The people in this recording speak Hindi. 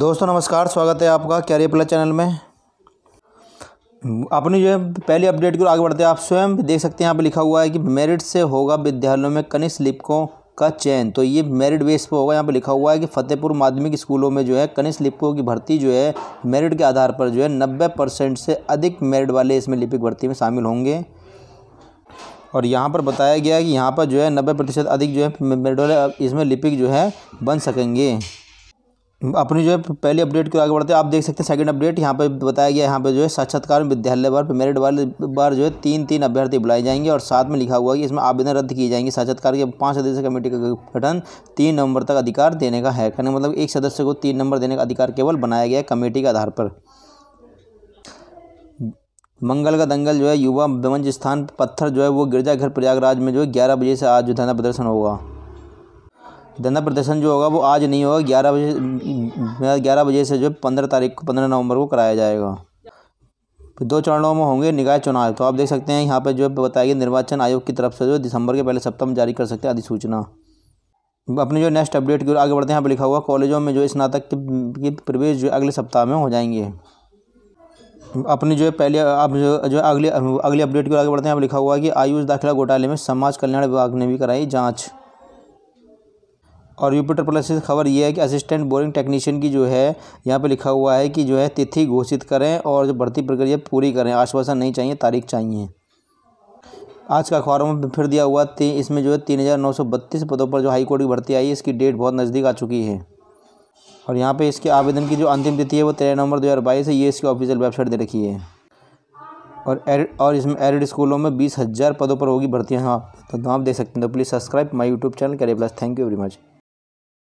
दोस्तों नमस्कार स्वागत है आपका कैरियर प्लस चैनल में अपनी जो है पहली अपडेट की आगे बढ़ते हैं आप स्वयं देख सकते हैं यहाँ पे लिखा हुआ है कि मेरिट से होगा विद्यालयों में कनिष्ठ लिपकों का चयन तो ये मेरिट बेस पे होगा यहाँ पे लिखा हुआ है कि फतेहपुर माध्यमिक स्कूलों में जो है कनिष्ठ लिपिकों की भर्ती जो है मेरिट के आधार पर जो है नब्बे परसेंट से अधिक मेरिट वाले इसमें लिपिक भर्ती में शामिल होंगे और यहाँ पर बताया गया है कि यहाँ पर जो है नब्बे प्रतिशत अधिक जो है मेरिट वाले इसमें लिपिक जो है बन सकेंगे अपनी जो है पहली अपडेट के आगे बढ़ते हैं आप देख सकते हैं सेकंड अपडेट यहाँ पे बताया गया यहाँ पे जो है साक्षात्कार विद्यालय बार मेरिट वाले बार जो है तीन तीन अभ्यर्थी बुलाए जाएंगे और साथ में लिखा हुआ है कि इसमें आवेदन रद्द किए जाएंगे साक्षात्कार के पाँच सदस्य कमेटी का गठन तीन नंबर तक अधिकार देने का है कहने मतलब एक सदस्य को तीन नंबर देने का अधिकार केवल बनाया गया है कमेटी के आधार पर मंगल का दंगल जो है युवा मंच स्थान पत्थर जो है वो गिरजाघर प्रयागराज में जो है ग्यारह बजे से आज जो धरना प्रदर्शन होगा धरना प्रदर्शन जो होगा वो आज नहीं होगा ग्यारह बजे ग्यारह बजे से जो पंद्रह तारीख को पंद्रह नवंबर को कराया जाएगा दो चरणों में होंगे निकाय चुनाव तो आप देख सकते हैं यहाँ पर जो बताया गया निर्वाचन आयोग की तरफ से जो दिसंबर के पहले सप्ताह में जारी कर सकते हैं अधिसूचना अपने जो नेक्स्ट अपडेट की आगे बढ़ते हैं यहाँ पर लिखा हुआ कॉलेजों में जो स्नातक की प्रवेश जो अगले सप्ताह में हो जाएंगे अपनी जो है पहले आप जो जो अगले अगले अपडेट की आगे बढ़ते हैं यहाँ पर लिखा हुआ कि आयुष दाखिला घोटाले में समाज कल्याण विभाग ने भी कराई जाँच और यूपीटर प्लस से खबर ये है कि असिस्टेंट बोरिंग टेक्नीशियन की जो है यहाँ पे लिखा हुआ है कि जो है तिथि घोषित करें और जो भर्ती प्रक्रिया पूरी करें आश्वासन नहीं चाहिए तारीख चाहिए आज का अखबारों में फिर दिया हुआ थी इसमें जो है तीन हज़ार नौ सौ बत्तीस पदों पर जो हाईकोर्ट की भर्ती आई है इसकी डेट बहुत नज़दीक आ चुकी है और यहाँ पर इसके आवेदन की जो अंतिम तिथि है वो तेरह नवंबर दो हज़ार बाईस है ये इसकी ऑफिशियल वेबसाइट दे रखी है और एड और इसमें एडिड स्कूलों में बीस हज़ार पदों पर होगी भर्तियाँ हाँ तो आप देख सकते हैं तो please subscribe my YouTube channel कैरे plus thank you very much